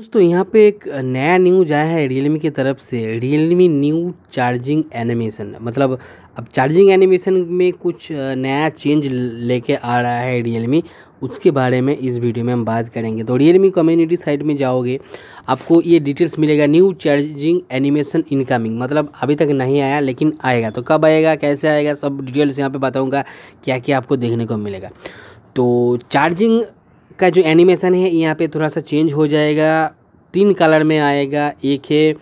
दोस्तों यहाँ पे एक नया न्यूज आया है रियलमी की तरफ से रियलमी न्यू चार्जिंग एनिमेशन मतलब अब चार्जिंग एनिमेशन में कुछ नया चेंज लेके आ रहा है रियलमी उसके बारे में इस वीडियो में हम बात करेंगे तो रियलमी कम्युनिटी साइट में जाओगे आपको ये डिटेल्स मिलेगा न्यू चार्जिंग एनिमेशन इनकमिंग मतलब अभी तक नहीं आया लेकिन आएगा तो कब आएगा कैसे आएगा सब डिटेल्स यहाँ पर बताऊँगा क्या क्या आपको देखने को मिलेगा तो चार्जिंग का जो एनिमेशन है यहाँ पे थोड़ा सा चेंज हो जाएगा तीन कलर में आएगा एक है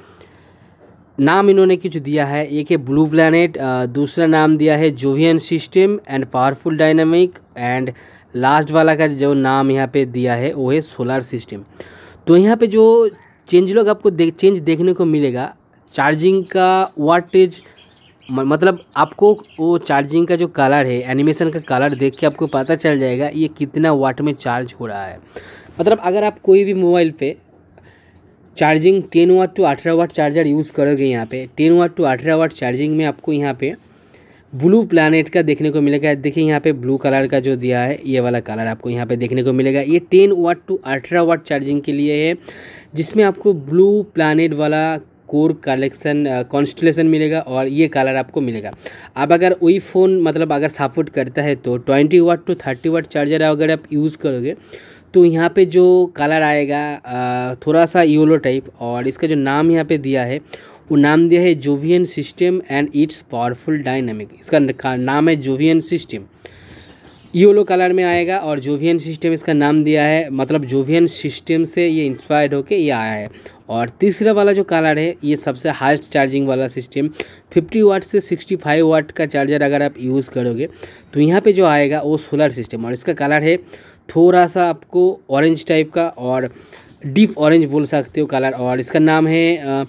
नाम इन्होंने कुछ दिया है एक है ब्लू प्लानट दूसरा नाम दिया है Jovian system and powerful dynamic and last वाला का जो नाम यहाँ पे दिया है वो है सोलर सिस्टम तो यहाँ पे जो चेंज लोग आपको दे, चेंज देखने को मिलेगा चार्जिंग का वाटेज मतलब आपको वो चार्जिंग का जो कलर है एनिमेशन का कलर देख के आपको पता चल जाएगा ये कितना वाट में चार्ज हो रहा है मतलब अगर आप कोई भी मोबाइल पे चार्जिंग टेन वाट टू अठारह वाट चार्जर यूज़ करोगे यहाँ पे टेन वाट टू अठारह वाट चार्जिंग में आपको यहाँ पे ब्लू प्लानट का देखने को मिलेगा देखिए यहाँ पे ब्लू कलर का जो दिया है ये वाला कलर आपको यहाँ पे देखने को मिलेगा ये टेन वाट टू अठारह वाट चार्जिंग के लिए है जिसमें आपको ब्लू प्लानट वाला कोर कलेक्शन कॉन्स्टलेशन मिलेगा और ये कलर आपको मिलेगा अब अगर वही फ़ोन मतलब अगर सपोर्ट करता है तो twenty watt to thirty watt charger अगर आप यूज़ करोगे तो यहाँ पे जो कलर आएगा थोड़ा सा योलो टाइप और इसका जो नाम यहाँ पे दिया है वो नाम दिया है Jovian system and it's powerful dynamic इसका नाम है जोवियन सिस्टम योलो कलर में आएगा और जोवियन सिस्टम इसका नाम दिया है मतलब जोवियन सिस्टम से ये इंस्पायर्ड होके ये आया है और तीसरा वाला जो कलर है ये सबसे हाइस्ट चार्जिंग वाला सिस्टम 50 वाट से 65 वाट का चार्जर अगर आप यूज़ करोगे तो यहाँ पे जो आएगा वो सोलर सिस्टम और इसका कलर है थोड़ा सा आपको ऑरेंज टाइप का और डीप ऑरेंज बोल सकते हो कलर और इसका नाम है आ,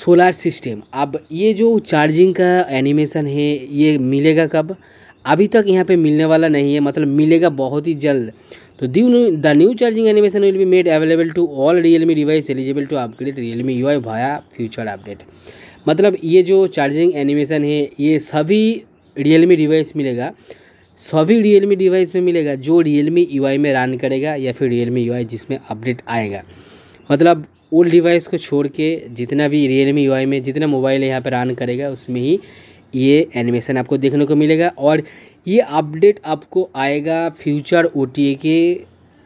सोलार सिस्टम अब ये जो चार्जिंग का एनिमेशन है ये मिलेगा कब अभी तक यहाँ पे मिलने वाला नहीं है मतलब मिलेगा बहुत ही जल्द तो to the new charging animation will be made available to all Realme device eligible to upgrade me U I via future update मतलब ये जो चार्जिंग एनिमेशन है ये सभी रियल मी डिवाइस मिलेगा सभी रियल मी डिवाइस में मिलेगा जो रियल मी यू आई में रन करेगा या फिर रियल मी यू आई जिसमें अपडेट आएगा मतलब ओल्ड डिवाइस को छोड़ के जितना भी रियल मी यू आई में जितना मोबाइल यहाँ पर रन करेगा उसमें ही ये एनिमेशन आपको देखने को मिलेगा और ये अपडेट आपको आएगा फ्यूचर ओ के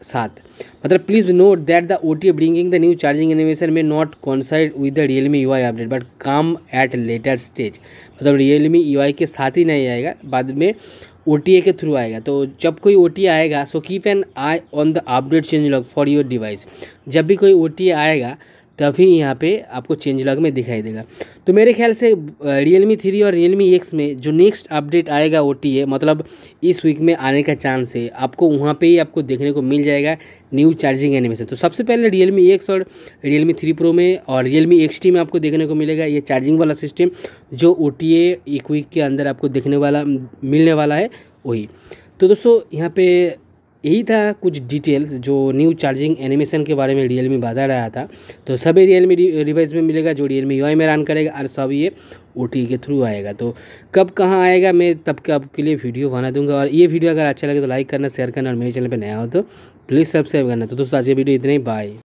साथ मतलब please note that the O T bringing the new charging animation may not coincide with the Realme U I update but come at later stage मतलब रियल मी यू आई के साथ ही नहीं आएगा बाद में ओ टी ए के through आएगा तो जब कोई ओ टी आएगा so keep an eye on the update change log for your device जब भी कोई ओ टी आएगा तभी यहाँ पे आपको चेंज लॉग में दिखाई देगा तो मेरे ख्याल से रियल मी थ्री और रियल मी एक्स में जो नेक्स्ट अपडेट आएगा ओ टी ए मतलब इस वीक में आने का चांस है आपको वहाँ पे ही आपको देखने को मिल जाएगा न्यू चार्जिंग एनिमेशन तो सबसे पहले रियल मी एक्स और रियल मी थ्री प्रो में और रियल मी एक्स टी में आपको देखने को मिलेगा ये चार्जिंग वाला सिस्टम जो ओ टी एक वीक के अंदर आपको देखने वाला मिलने वाला है वही तो दोस्तों यहाँ पे यही था कुछ डिटेल्स जो न्यू चार्जिंग एनिमेशन के बारे में रियल मी बता रहा था तो सभी रियल मी रिवाइज में मिलेगा जो रियल मी यू में रन करेगा और सब ये ओ के थ्रू आएगा तो कब कहाँ आएगा मैं तब के आपके लिए वीडियो बना दूंगा और ये वीडियो अगर अच्छा लगे तो लाइक करना शेयर करना और मेरे चैनल पर नया हो तो प्लीज़ सब्सक्राइब करना तो दोस्तों आज ये वीडियो इतना ही बाय